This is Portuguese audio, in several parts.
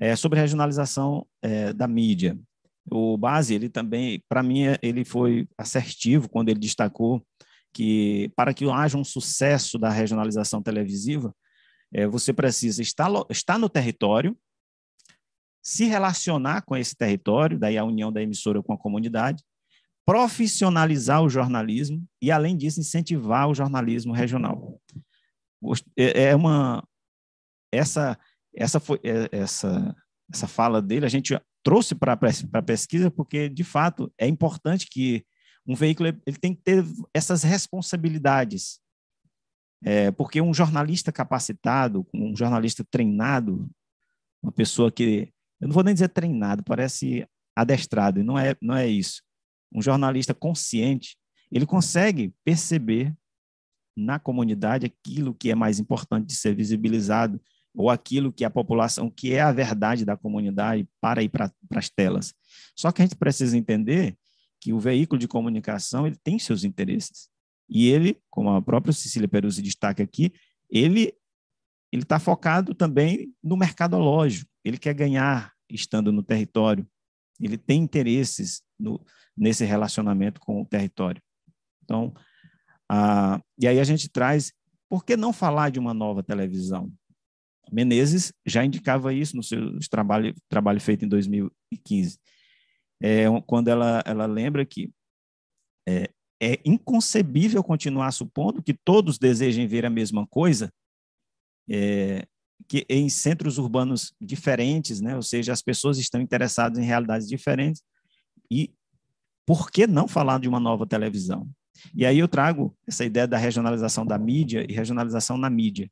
É, sobre regionalização é, da mídia, o Base, ele também, para mim, é, ele foi assertivo quando ele destacou que para que haja um sucesso da regionalização televisiva, é, você precisa estar, estar no território, se relacionar com esse território, daí a união da emissora com a comunidade, profissionalizar o jornalismo e, além disso, incentivar o jornalismo regional. É, é uma essa essa, foi, é, essa, essa fala dele a gente trouxe para a pesquisa porque, de fato, é importante que um veículo ele tem que ter essas responsabilidades. É, porque um jornalista capacitado, um jornalista treinado, uma pessoa que. Eu não vou nem dizer treinado, parece adestrado, e não é, não é isso. Um jornalista consciente, ele consegue perceber na comunidade aquilo que é mais importante de ser visibilizado, ou aquilo que a população, que é a verdade da comunidade, para ir para as telas. Só que a gente precisa entender que o veículo de comunicação ele tem seus interesses. E ele, como a própria Cecília Peruzzi destaca aqui, ele ele está focado também no mercadológico. Ele quer ganhar estando no território. Ele tem interesses no, nesse relacionamento com o território. Então, ah, e aí a gente traz, por que não falar de uma nova televisão? Menezes já indicava isso no seu trabalho, trabalho feito em 2015, é, quando ela, ela lembra que é, é inconcebível continuar supondo que todos desejem ver a mesma coisa é, que em centros urbanos diferentes, né? ou seja, as pessoas estão interessadas em realidades diferentes, e por que não falar de uma nova televisão? E aí eu trago essa ideia da regionalização da mídia e regionalização na mídia.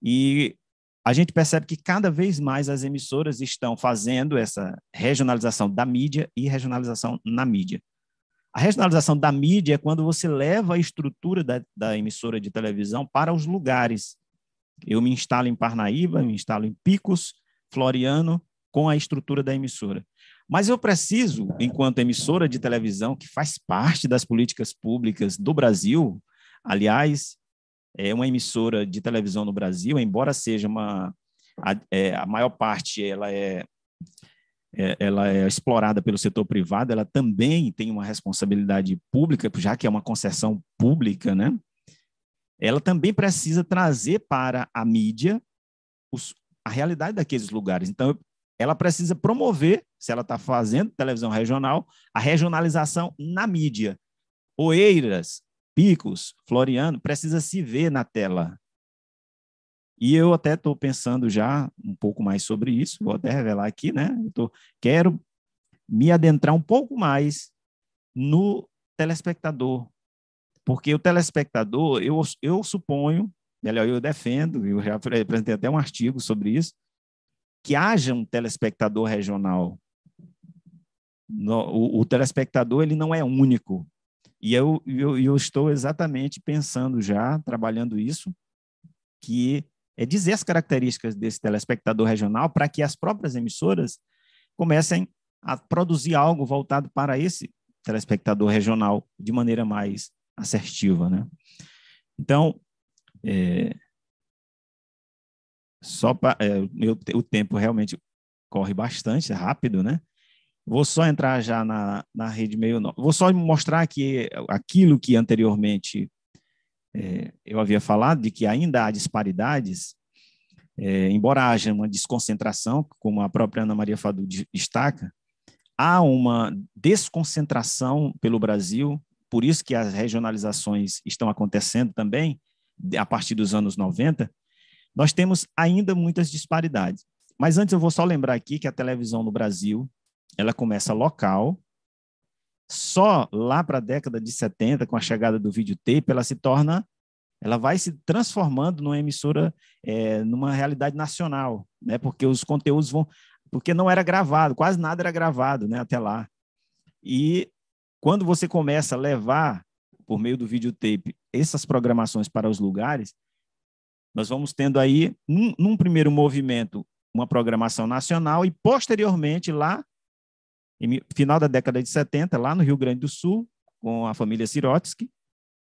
E a gente percebe que cada vez mais as emissoras estão fazendo essa regionalização da mídia e regionalização na mídia. A regionalização da mídia é quando você leva a estrutura da, da emissora de televisão para os lugares. Eu me instalo em Parnaíba, me instalo em Picos, Floriano, com a estrutura da emissora. Mas eu preciso, enquanto emissora de televisão, que faz parte das políticas públicas do Brasil, aliás, é uma emissora de televisão no Brasil, embora seja uma a, é, a maior parte ela é, é, ela é explorada pelo setor privado, ela também tem uma responsabilidade pública, já que é uma concessão pública, né? Ela também precisa trazer para a mídia os, a realidade daqueles lugares. Então, ela precisa promover, se ela está fazendo televisão regional, a regionalização na mídia. Oeiras Picos, Floriano, precisa se ver na tela. E eu até estou pensando já um pouco mais sobre isso, vou até revelar aqui, né? Eu tô, quero me adentrar um pouco mais no telespectador, porque o telespectador, eu, eu suponho, melhor, eu defendo, eu já apresentei até um artigo sobre isso, que haja um telespectador regional. No, o, o telespectador ele não é único, e eu, eu, eu estou exatamente pensando já, trabalhando isso, que é dizer as características desse telespectador regional para que as próprias emissoras comecem a produzir algo voltado para esse telespectador regional de maneira mais assertiva, né? Então, é, só para é, o tempo realmente corre bastante, rápido, né? Vou só entrar já na, na rede meio nova. Vou só mostrar que aquilo que anteriormente é, eu havia falado, de que ainda há disparidades, é, embora haja uma desconcentração, como a própria Ana Maria Fadu destaca, há uma desconcentração pelo Brasil, por isso que as regionalizações estão acontecendo também, a partir dos anos 90, nós temos ainda muitas disparidades. Mas antes eu vou só lembrar aqui que a televisão no Brasil ela começa local. Só lá para a década de 70, com a chegada do videotape, ela se torna, ela vai se transformando numa emissora, é, numa realidade nacional, né? Porque os conteúdos vão, porque não era gravado, quase nada era gravado, né? Até lá. E quando você começa a levar por meio do videotape essas programações para os lugares, nós vamos tendo aí, num, num primeiro movimento, uma programação nacional e, posteriormente, lá final da década de 70, lá no Rio Grande do Sul, com a família Sirotsky,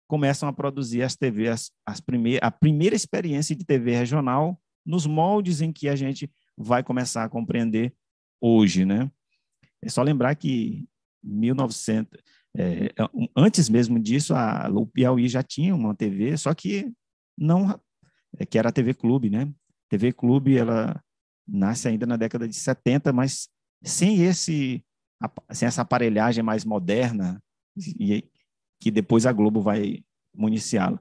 começam a produzir as TVs, as primeir, a primeira experiência de TV regional nos moldes em que a gente vai começar a compreender hoje, né? É só lembrar que 1900, é, é antes mesmo disso, a, o Piauí já tinha uma TV, só que não, é, que era a TV Clube, né? TV Clube, ela nasce ainda na década de 70, mas sem esse sem essa aparelhagem mais moderna e que depois a Globo vai municiá-la.